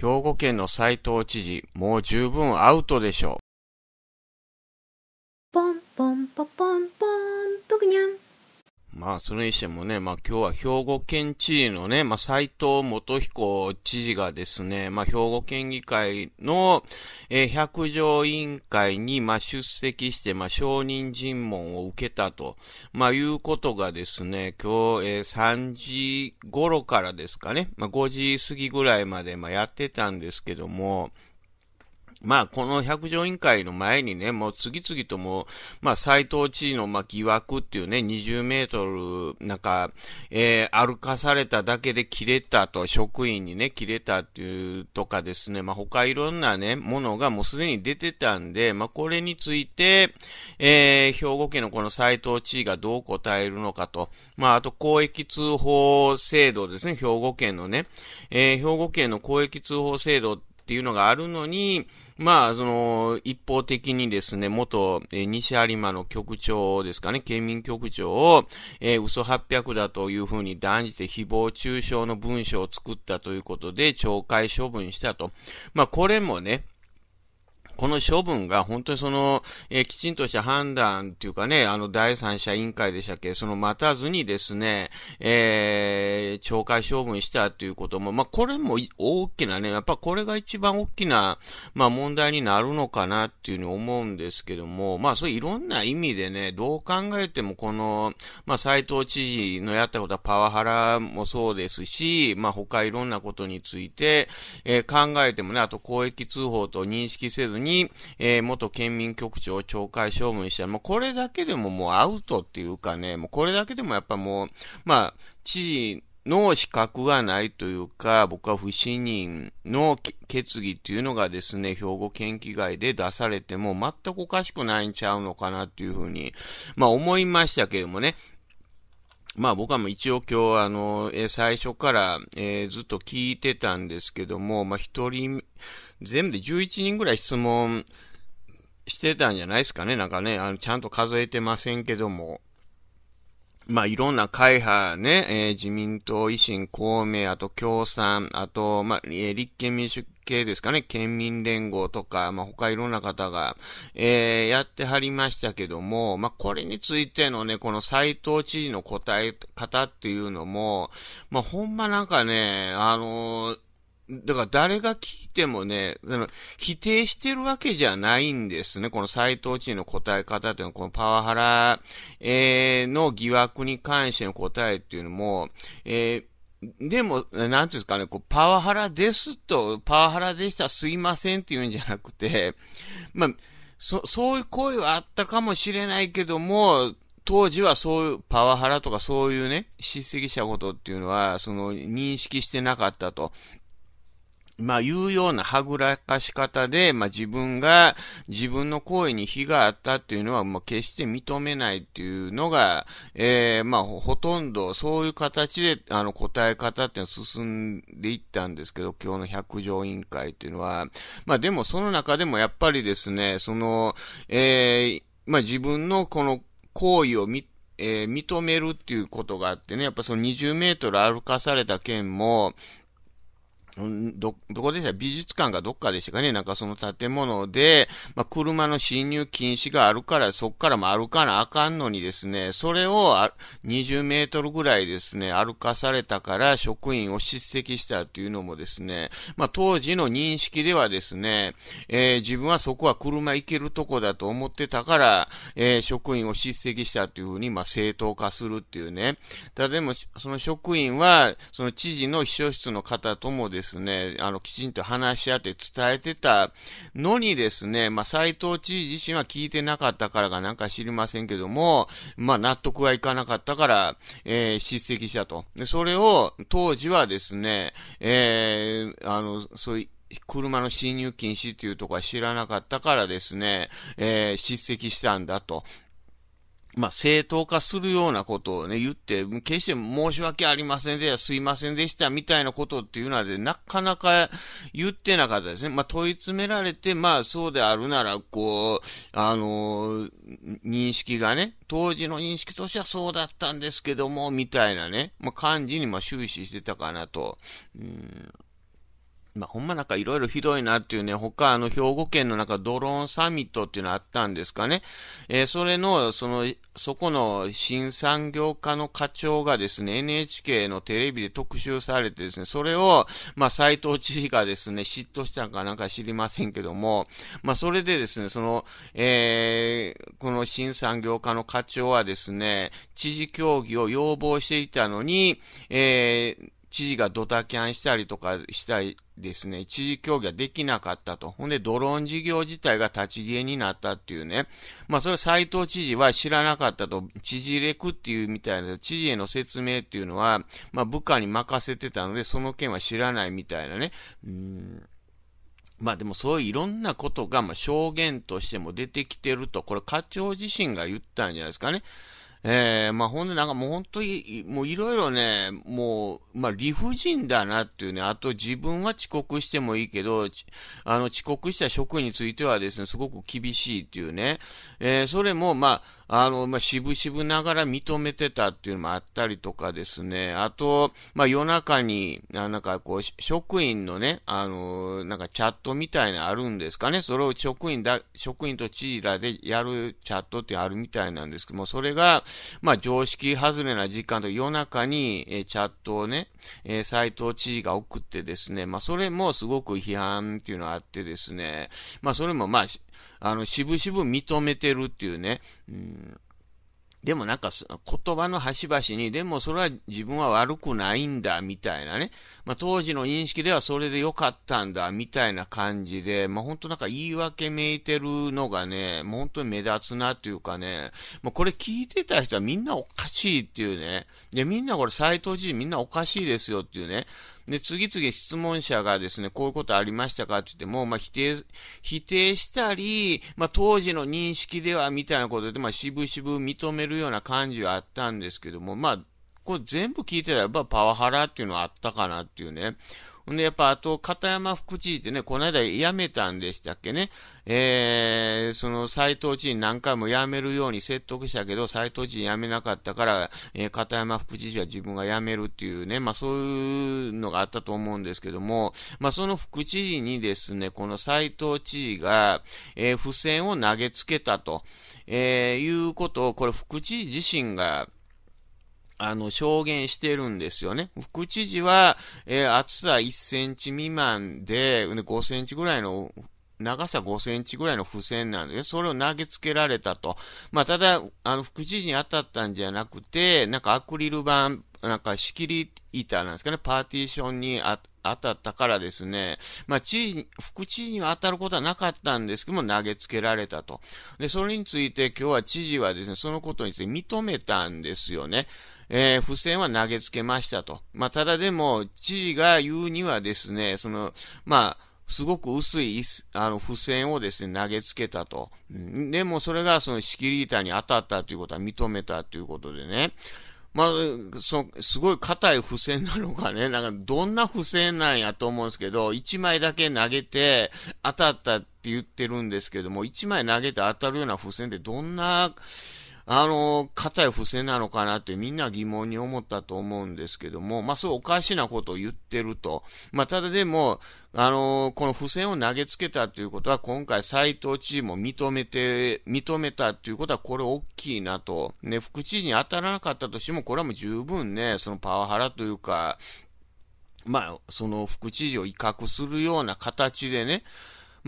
兵庫県の斎藤知事、もう十分アウトでしょう。ポンポンポポンポン、ぷくにゃん。まあ、それにしてもね、まあ今日は兵庫県知事のね、まあ斎藤元彦知事がですね、まあ兵庫県議会の、え百条委員会に、まあ出席して、まあ承認尋問を受けたと、まあいうことがですね、今日、え3時頃からですかね、まあ5時過ぎぐらいまで、まあやってたんですけども、まあ、この百条委員会の前にね、もう次々ともう、まあ、斎藤知事の、まあ、疑惑っていうね、20メートル、なんか、えー、歩かされただけで切れたと、職員にね、切れたっていうとかですね、まあ、他いろんなね、ものがもうすでに出てたんで、まあ、これについて、えー、兵庫県のこの斎藤知事がどう答えるのかと、まあ、あと公益通報制度ですね、兵庫県のね、えー、兵庫県の公益通報制度っていうのがあるのに、まあ、その、一方的にですね、元、えー、西有馬の局長ですかね、県民局長を、えー、嘘800だというふうに断じて誹謗中傷の文章を作ったということで、懲戒処分したと。まあ、これもね、この処分が本当にその、えー、きちんとした判断っていうかね、あの、第三者委員会でしたっけ、その待たずにですね、えー、懲戒処分したっていうことも、まあ、これも大きなね、やっぱこれが一番大きな、まあ、問題になるのかなっていうふうに思うんですけども、まあ、そういろんな意味でね、どう考えてもこの、まあ、斎藤知事のやったことはパワハラもそうですし、まあ、他いろんなことについて、えー、考えてもね、あと公益通報と認識せずに、に、えー、元県民局長を懲戒処分したら、もうこれだけでももうアウトっていうかね、もうこれだけでもやっぱもう、まあ、知事の資格がないというか、僕は不信任の決議っていうのがですね、兵庫県議会で出されても全くおかしくないんちゃうのかなっていうふうに、まあ思いましたけどもね。まあ僕はもう一応今日あの、えー、最初から、えー、ずっと聞いてたんですけども、まあ一人、全部で11人ぐらい質問してたんじゃないですかね。なんかね、あの、ちゃんと数えてませんけども。まあいろんな会派ね、えー、自民党、維新、公明、あと共産、あと、まあ、えー、立憲民主系ですかね、県民連合とか、まあ、他いろんな方が、えー、やってはりましたけども、まあ、これについてのね、この斎藤知事の答え方っていうのも、まあ、ほんまなんかね、あのーだから誰が聞いてもね、の否定してるわけじゃないんですね。この斎藤知事の答え方っていうのは、このパワハラ、えー、の疑惑に関しての答えっていうのも、えーでも、なんていうんですかね、こう、パワハラですと、パワハラでしたすいませんって言うんじゃなくて、まあ、そ、そういう声はあったかもしれないけども、当時はそういうパワハラとかそういうね、叱責したことっていうのは、その認識してなかったと。まあ、いうようなはぐらかし方で、まあ、自分が、自分の行為に非があったっていうのは、もう決して認めないっていうのが、ええー、まあ、ほとんど、そういう形で、あの、答え方っていうのは進んでいったんですけど、今日の百条委員会っていうのは、まあ、でも、その中でもやっぱりですね、その、ええー、まあ、自分のこの行為を見えー、認めるっていうことがあってね、やっぱその20メートル歩かされた件も、ど、どこでした美術館がどっかでしたかねなんかその建物で、まあ、車の侵入禁止があるから、そっからも歩かなあかんのにですね、それを20メートルぐらいですね、歩かされたから職員を叱責したというのもですね、まあ、当時の認識ではですね、えー、自分はそこは車行けるとこだと思ってたから、えー、職員を叱責したというふうに、まあ、正当化するっていうね。ただでも、その職員は、その知事の秘書室の方ともですねですね、あの、きちんと話し合って伝えてたのにですね、まあ、斎藤知事自身は聞いてなかったからかなんか知りませんけども、まあ、納得はいかなかったから、えー、叱責したと。で、それを、当時はですね、えー、あの、そういう、車の侵入禁止っていうとこは知らなかったからですね、えー、叱責したんだと。まあ、正当化するようなことをね、言って、決して申し訳ありませんでした、すいませんでした、みたいなことっていうのは、なかなか言ってなかったですね。まあ、問い詰められて、まあ、そうであるなら、こう、あのー、認識がね、当時の認識としてはそうだったんですけども、みたいなね、まあ、感じにま終始してたかなと。うんまあ、ほんまなんかいろいろひどいなっていうね、他あの兵庫県のなんかドローンサミットっていうのあったんですかね。えー、それの、その、そこの新産業課の課長がですね、NHK のテレビで特集されてですね、それを、まあ、斎藤知事がですね、嫉妬したんかなんか知りませんけども、まあ、それでですね、その、えー、この新産業課の課長はですね、知事協議を要望していたのに、えー、知事がドタキャンしたりとかしたりですね、知事協議ができなかったと。ほんで、ドローン事業自体が立ち消えになったっていうね。まあ、それは斎藤知事は知らなかったと、知事レクっていうみたいな、知事への説明っていうのは、まあ、部下に任せてたので、その件は知らないみたいなね。うんまあでもそういういろんなことが、まあ、証言としても出てきてると、これ課長自身が言ったんじゃないですかね。えー、まあほんでなんかもう本当に、もういろいろね、もう、まあ理不尽だなっていうね、あと自分は遅刻してもいいけど、あの遅刻した職員についてはですね、すごく厳しいっていうね、えー、それもまあ、あの、まあ、渋々ながら認めてたっていうのもあったりとかですね、あと、まあ、夜中に、なんかこう、職員のね、あの、なんかチャットみたいなあるんですかね、それを職員だ、職員と知事らでやるチャットってあるみたいなんですけども、それが、まあ、常識外れな時間と夜中に、えチャットをね、え斎藤知事が送ってですね、まあ、それもすごく批判っていうのがあってですね、まあ、それもまあ、あの、しぶしぶ認めてるっていうね、うんでもなんか言葉の端々に、でもそれは自分は悪くないんだみたいなね、まあ、当時の認識ではそれで良かったんだみたいな感じで、まあ、本当なんか言い訳めいてるのがね、もう本当に目立つなというかね、まあ、これ聞いてた人はみんなおかしいっていうね、でみんなこれ斎藤知事みんなおかしいですよっていうね、で、次々質問者がですね、こういうことありましたかって言っても、まあ、否定、否定したり、まあ、当時の認識ではみたいなことで、まあ、しぶしぶ認めるような感じはあったんですけども、まあ、これ全部聞いてたら、やっぱパワハラっていうのはあったかなっていうね、んで、やっぱ、あと、片山副知事ってね、この間辞めたんでしたっけね。えー、その、斎藤知事何回も辞めるように説得したけど、斎藤知事辞めなかったから、えー、片山副知事は自分が辞めるっていうね、まあ、そういうのがあったと思うんですけども、まあ、その副知事にですね、この斎藤知事が、えー、付箋を投げつけたと、えー、いうことを、これ、副知事自身が、あの、証言してるんですよね。副知事は、えー、厚さ1センチ未満で、5センチぐらいの長さ5センチぐらいの付箋なんで、それを投げつけられたと。まあ、ただ、あの、副知事に当たったんじゃなくて、なんかアクリル板なんか仕切り板なんですかね、パーティションに当たったからですね、まあ、地位に、副知事には当たることはなかったんですけども、投げつけられたと。で、それについて今日は知事はですね、そのことについて認めたんですよね。えー、付箋は投げつけましたと。まあ、ただでも、知事が言うにはですね、その、まあ、すごく薄い、あの、付箋をですね、投げつけたと。でも、それがその仕切り板に当たったということは認めたということでね。まあ、その、すごい硬い付箋なのかね、なんか、どんな付箋なんやと思うんですけど、1枚だけ投げて、当たったって言ってるんですけども、1枚投げて当たるような付箋ってどんな、あの、硬い不せなのかなってみんな疑問に思ったと思うんですけども、まあそうおかしなことを言ってると。まあただでも、あの、この付箋を投げつけたということは、今回斎藤知事も認めて、認めたということは、これ大きいなと。ね、副知事に当たらなかったとしても、これはもう十分ね、そのパワハラというか、まあ、その副知事を威嚇するような形でね、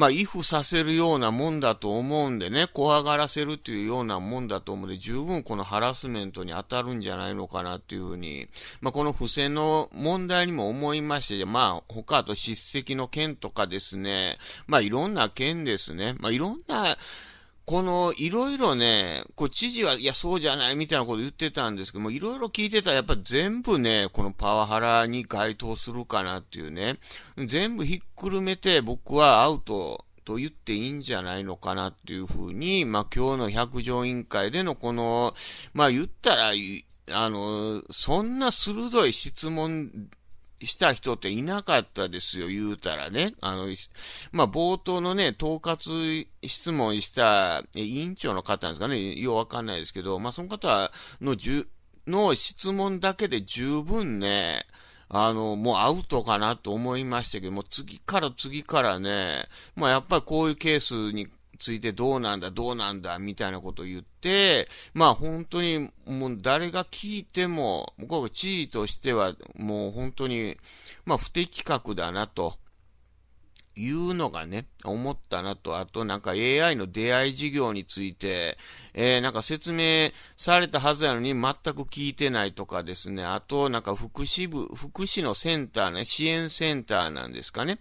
まあ、依させるようなもんだと思うんでね、怖がらせるというようなもんだと思うんで、十分このハラスメントに当たるんじゃないのかなというふうに、まあ、この不正の問題にも思いまして、まあ、他と叱責の件とかですね、まあ、いろんな件ですね、まあ、いろんな、この、いろいろね、こう、知事は、いや、そうじゃない、みたいなこと言ってたんですけども、いろいろ聞いてたら、やっぱ全部ね、このパワハラに該当するかなっていうね、全部ひっくるめて、僕はアウトと言っていいんじゃないのかなっていうふうに、まあ、今日の百条委員会でのこの、まあ、言ったら、あの、そんな鋭い質問した人っていなかったですよ、言うたらね。あの、まあ、冒頭のね、統括質問した委員長の方なんですかね、ようわかんないですけど、まあ、その方のじゅ、の質問だけで十分ね、あの、もうアウトかなと思いましたけども、次から次からね、まあ、やっぱりこういうケースについてどうなんだ、どうなんだ、みたいなことを言って、まあ本当にもう誰が聞いても、僕は知事としてはもう本当に、まあ不適格だなと。いうのがね、思ったなと、あとなんか AI の出会い事業について、えー、なんか説明されたはずなのに全く聞いてないとかですね、あとなんか福祉部、福祉のセンターね、支援センターなんですかね。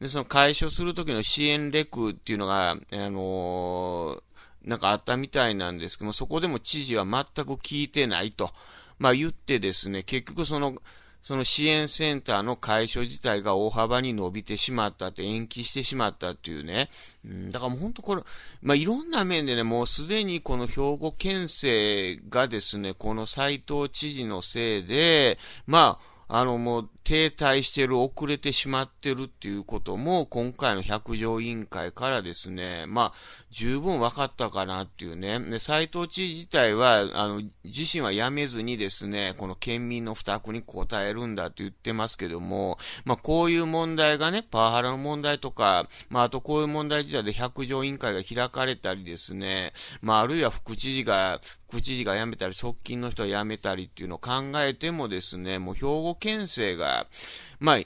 で、その解消するときの支援レクっていうのが、あのー、なんかあったみたいなんですけども、そこでも知事は全く聞いてないと、まあ言ってですね、結局その、その支援センターの解消自体が大幅に伸びてしまったって、延期してしまったっていうね。うん、だからもう本当これ、まあ、いろんな面でね、もうすでにこの兵庫県政がですね、この斎藤知事のせいで、まあ、あのもう停滞してる、遅れてしまってるっていうことも、今回の百条委員会からですね、まあ、十分分かったかなっていうね。で、斎藤知事自体は、あの、自身は辞めずにですね、この県民の負託に応えるんだって言ってますけども、まあ、こういう問題がね、パワハラの問題とか、まあ、あとこういう問題自体で百条委員会が開かれたりですね、まあ、あるいは副知事が、府知事が辞めたり、側近の人が辞めたりっていうのを考えてもですね、もう兵庫県政が、まあ、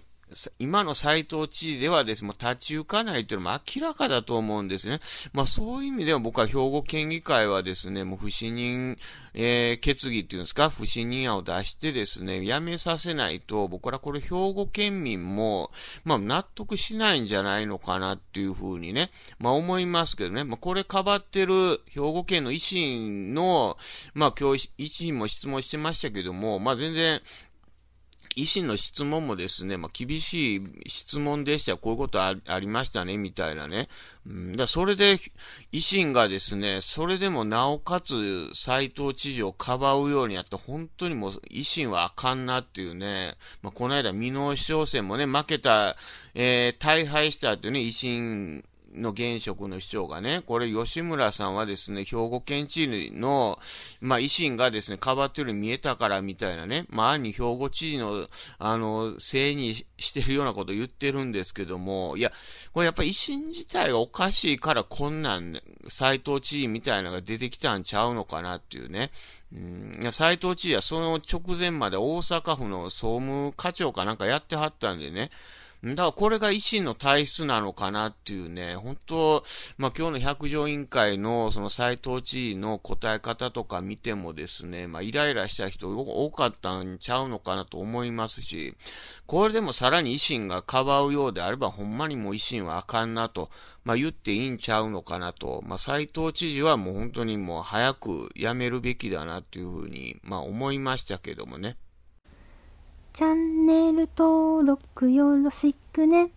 今の斎藤知事ではですね、もう立ち行かないというのも明らかだと思うんですね。まあそういう意味では僕は兵庫県議会はですね、もう不信任、えー、決議っていうんですか、不信任案を出してですね、やめさせないと、僕らこれ兵庫県民も、まあ納得しないんじゃないのかなっていうふうにね、まあ思いますけどね、まあこれかばってる兵庫県の維新の、まあ今日維新も質問してましたけども、まあ全然医師の質問もですね、まあ、厳しい質問でしたこういうことありましたね、みたいなね。うん、だそれで、維新がですね、それでもなおかつ斎藤知事をかばうようになって、本当にもう維新はあかんなっていうね、まあ、この間、箕面長選もね、負けた、えー、大敗したっていうね、維新の現職の市長がね、これ吉村さんはですね、兵庫県知事の、まあ、維新がですね、かばってるように見えたからみたいなね、まあ、暗に兵庫知事の、あの、せいにしてるようなこと言ってるんですけども、いや、これやっぱ維新自体がおかしいからこんなん、ね、斎藤知事みたいなのが出てきたんちゃうのかなっていうね。うん、斎藤知事はその直前まで大阪府の総務課長かなんかやってはったんでね、だからこれが維新の体質なのかなっていうね、本当まあ、今日の百条委員会のその斎藤知事の答え方とか見てもですね、まあ、イライラした人多かったんちゃうのかなと思いますし、これでもさらに維新がかばうようであれば、ほんまにもう維新はあかんなと、まあ、言っていいんちゃうのかなと、まあ、斎藤知事はもう本当にもう早く辞めるべきだなっていうふうに、まあ、思いましたけどもね。チャンネル登録よろしくね。